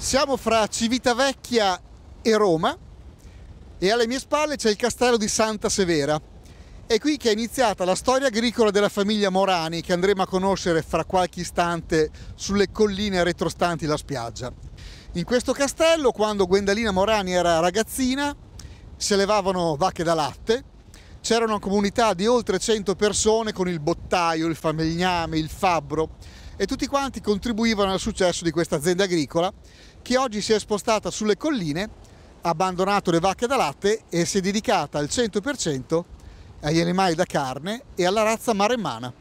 Siamo fra Civitavecchia e Roma e alle mie spalle c'è il castello di Santa Severa. È qui che è iniziata la storia agricola della famiglia Morani che andremo a conoscere fra qualche istante sulle colline retrostanti la spiaggia. In questo castello, quando Gwendalina Morani era ragazzina, si allevavano vacche da latte, c'era una comunità di oltre 100 persone con il bottaio, il famigliame, il fabbro e tutti quanti contribuivano al successo di questa azienda agricola che oggi si è spostata sulle colline, ha abbandonato le vacche da latte e si è dedicata al 100% agli animali da carne e alla razza maremmana.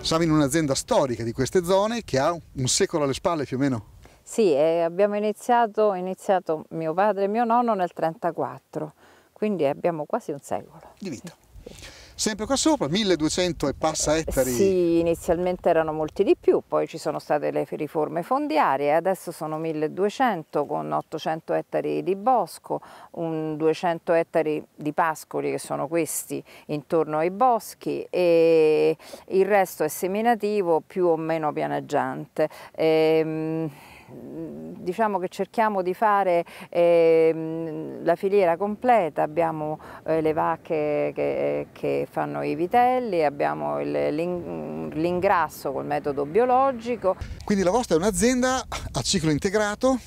Siamo in un'azienda storica di queste zone che ha un secolo alle spalle più o meno. Sì, eh, abbiamo iniziato, iniziato mio padre e mio nonno nel 1934, quindi abbiamo quasi un secolo. Di vita. Sì, Sempre qua sopra, 1200 e passa ettari? Sì, inizialmente erano molti di più, poi ci sono state le riforme fondiarie, adesso sono 1200 con 800 ettari di bosco, 200 ettari di pascoli che sono questi intorno ai boschi e il resto è seminativo più o meno pianeggiante. Ehm, diciamo che cerchiamo di fare eh, la filiera completa, abbiamo eh, le vacche che, che, fanno i vitelli, abbiamo l'ingrasso col metodo biologico. Quindi la vostra è un'azienda a ciclo integrato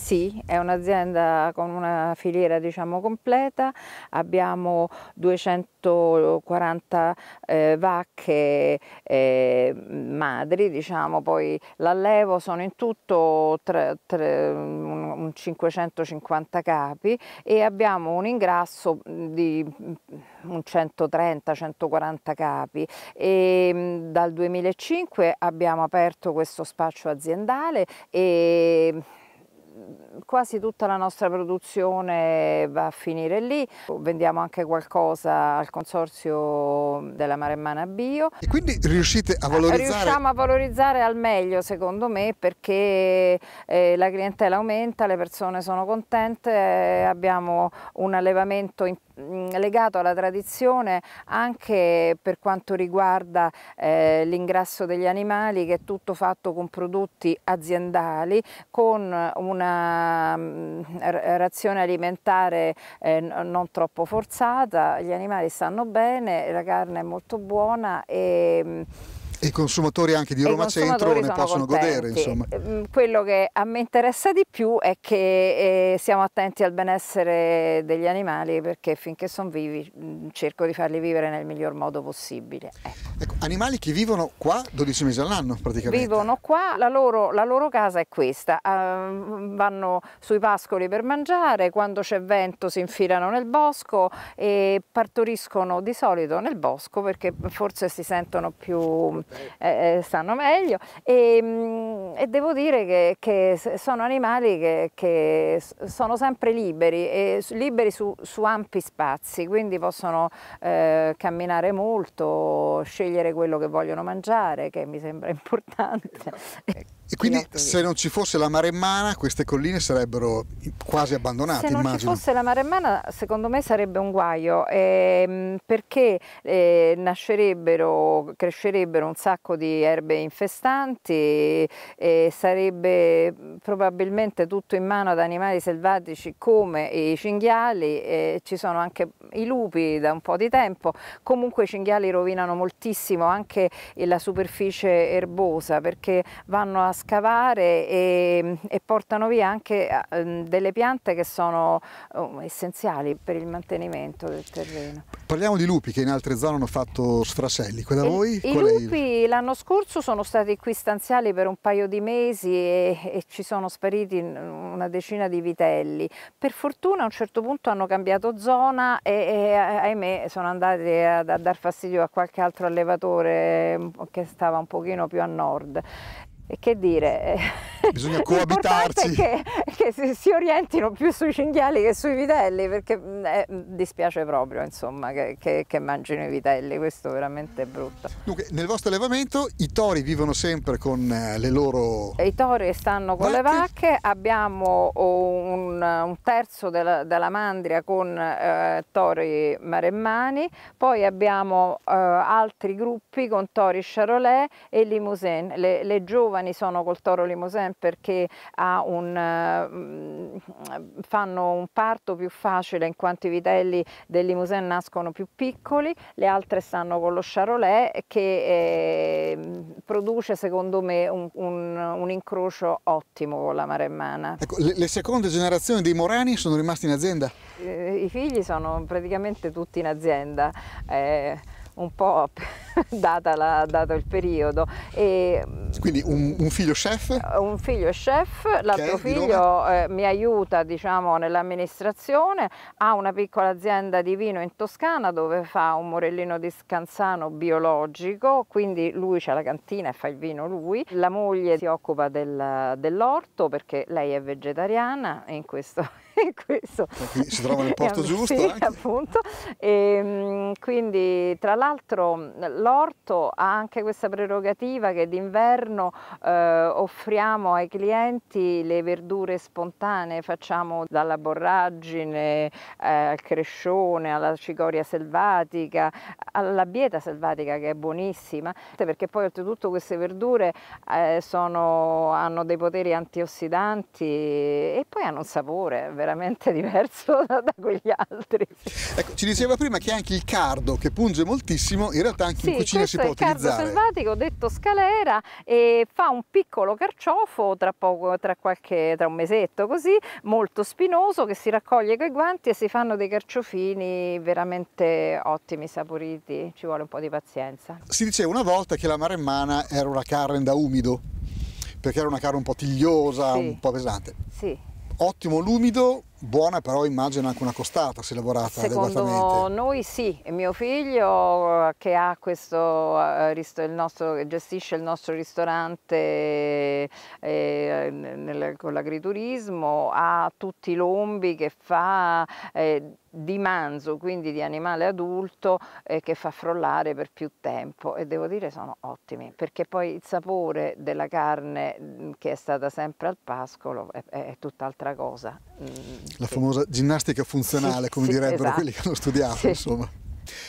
sì, è un'azienda con una filiera diciamo, completa, abbiamo 240 eh, vacche eh, madri, diciamo, poi l'allevo sono in tutto tre, tre, un, un 550 capi e abbiamo un ingrasso di mm, un 130-140 capi e mm, dal 2005 abbiamo aperto questo spazio aziendale e quasi tutta la nostra produzione va a finire lì, vendiamo anche qualcosa al consorzio della Maremmana Bio. E quindi riuscite a valorizzare? Riusciamo a valorizzare al meglio secondo me perché eh, la clientela aumenta, le persone sono contente, eh, abbiamo un allevamento importante legato alla tradizione anche per quanto riguarda eh, l'ingrasso degli animali che è tutto fatto con prodotti aziendali, con una razione alimentare eh, non troppo forzata, gli animali stanno bene, la carne è molto buona e mh, i consumatori anche di Roma Centro ne possono contenti. godere. Insomma. Mm, quello che a me interessa di più è che eh, siamo attenti al benessere degli animali perché finché sono vivi mm, cerco di farli vivere nel miglior modo possibile. Ecco. Ecco, animali che vivono qua 12 mesi all'anno praticamente. Vivono qua, la loro, la loro casa è questa, uh, vanno sui pascoli per mangiare, quando c'è vento si infilano nel bosco e partoriscono di solito nel bosco perché forse si sentono più eh, eh, stanno meglio e, ehm, e devo dire che, che, sono animali che, che sono sempre liberi, e liberi su, su, ampi spazi, quindi possono eh, camminare molto, scegliere quello che vogliono mangiare, che mi sembra importante. E quindi se non ci fosse la maremmana queste colline sarebbero quasi abbandonate, Se non immagino. ci fosse la maremmana secondo me sarebbe un guaio, ehm, perché eh, nascerebbero, crescerebbero un sacco di erbe infestanti e sarebbe mm, probabilmente tutto in mano ad animali selvatici come i cinghiali, e ci sono anche i lupi da un po' di tempo, comunque i cinghiali rovinano moltissimo anche la superficie erbosa perché vanno a scavare e, mm, e portano via anche eh, mm, delle piante che sono oh, essenziali per il mantenimento del terreno. Parliamo di lupi che in altre zone hanno fatto sfracelli, quella voi? I lupi l'anno scorso sono stati qui stanziali per un paio di mesi e, e, ci sono spariti una decina di vitelli. Per fortuna a un certo punto hanno cambiato zona e, e eh, ahimè sono andati a, a dar fastidio a qualche altro allevatore mm, che stava un pochino più a nord e che dire, bisogna coabitarsi. È che, che si, si orientino più sui cinghiali che sui vitelli, perché mm, eh, mm, dispiace proprio insomma, che, che, che, mangino i vitelli, questo veramente è brutto. Dunque, nel vostro allevamento i tori vivono sempre con eh, le loro... I tori stanno con vacche. le vacche, abbiamo un, un terzo della, della, mandria con eh, tori maremmani, poi abbiamo eh, altri gruppi con tori charolais e limousin, le, le giovani giovani sono col Toro limousin perché un, mm, fanno un parto più facile in quanto i vitelli del limousin nascono più piccoli, le altre stanno con lo Charolais che ehm, produce secondo me un, un, un, incrocio ottimo con la maremmana. Ecco, le, le seconde generazioni dei Morani sono rimasti in azienda? Eh, I figli sono praticamente tutti in azienda. Eh, un po' data la, dato il periodo. E, mm, Quindi un, un, figlio chef? Un figlio chef, l'altro figlio eh, mi aiuta diciamo, nell'amministrazione, ha una piccola azienda di vino in Toscana dove fa un morellino di scansano biologico, quindi lui c'ha la cantina e fa il vino lui. La moglie si occupa del, dell'orto perché lei è vegetariana e in questo... In questo si trova nel posto giusto. Sì, appunto. E, ehm, quindi tra l'altro l'altro l'orto ha anche questa prerogativa che d'inverno eh, offriamo ai clienti le verdure spontanee, facciamo dalla borragine eh, al crescione, alla cicoria selvatica, alla bieta selvatica che è buonissima, perché poi oltretutto queste verdure eh, sono, hanno dei poteri antiossidanti e poi hanno un sapore veramente diverso da, da quegli altri. Ecco, ci diceva prima che anche il cardo che punge moltissimo benissimo, in realtà anche sì, in cucina si può utilizzare. Sì, selvatico, detto scalera, e fa un piccolo carciofo tra, poco, tra, qualche, tra un mesetto così, molto spinoso, che si raccoglie coi guanti e si fanno dei carciofini veramente ottimi, saporiti, ci vuole un po' di pazienza. Si diceva una volta che la maremmana era una carne da umido, perché era una carne un po' tigliosa, sì. un po' pesante. Sì. Ottimo l'umido, buona però immagino anche una costata se lavorata Secondo noi sì, mio figlio eh, che questo, eh, il nostro, gestisce il nostro ristorante eh, nel, con l'agriturismo ha tutti i lombi che fa eh, di manzo, quindi di animale adulto eh, che fa frollare per più tempo e devo dire sono ottimi perché poi il sapore della carne mm, che è stata sempre al pascolo è, è tutt'altra cosa. Mm, La famosa ginnastica funzionale, sì, come sì, direbbero esatto. quelli che hanno studiato, sì. insomma.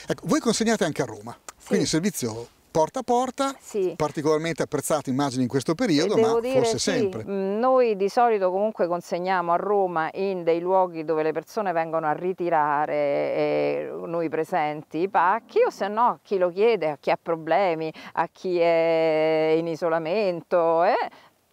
Ecco, voi consegnate anche a Roma, quindi il servizio porta a porta, sì. particolarmente apprezzato immagino in questo periodo, ma dire, forse sì. sempre. Mm, noi di solito comunque consegniamo a Roma in dei luoghi dove le persone vengono a ritirare eh, noi presenti i pacchi o se no a chi lo chiede, a chi ha problemi, a chi è in isolamento. Eh,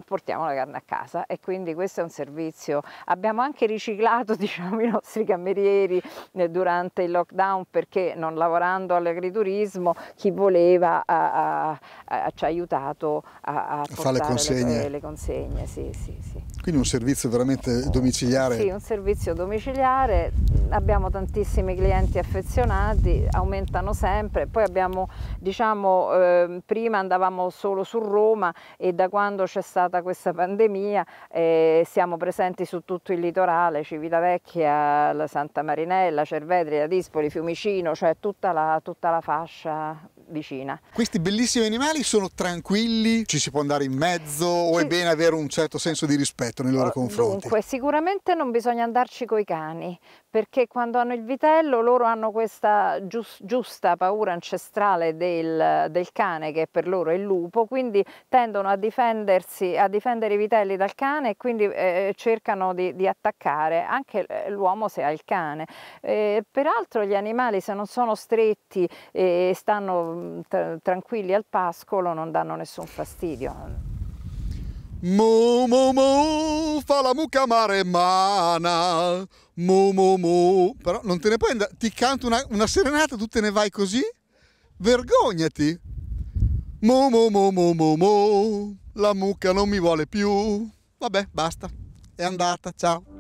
portiamo la carne a casa e quindi questo è un servizio. Abbiamo anche riciclato diciamo, i nostri camerieri eh, durante il lockdown perché non lavorando all'agriturismo chi voleva a, a, a, ci ha aiutato a, fare le consegne. Le, le consegne sì, sì, sì. Quindi un servizio veramente domiciliare. Sì, un servizio domiciliare, abbiamo tantissimi clienti affezionati, aumentano sempre, poi abbiamo diciamo eh, prima andavamo solo su Roma e da quando c'è stata stata questa pandemia eh, siamo presenti su tutto il litorale, Civitavecchia, Santa Marinella, Cervetria, Dispoli, Fiumicino, cioè tutta la, tutta la fascia vicina. Questi bellissimi animali sono tranquilli? Ci si può andare in mezzo o Ci... è bene avere un certo senso di rispetto nei loro oh, confronti? Dunque, sicuramente non bisogna andarci coi cani, perché quando hanno il vitello loro hanno questa giusta paura ancestrale del, del, cane che per loro è il lupo, quindi tendono a difendersi, a difendere i vitelli dal cane e quindi eh, eh cercano di, di, attaccare anche eh, l'uomo se ha il cane. Eh, peraltro gli animali se non sono stretti e eh, stanno tra tranquilli al pascolo, non danno nessun fastidio. Mu mu mu, fa la mucca maremmana, mu mu mu. Però non te ne puoi andare, ti canto una, una serenata, tu te ne vai così? Vergognati! Mu mu mu mu mu mu, la mucca non mi vuole più. Vabbè, basta, è andata, ciao.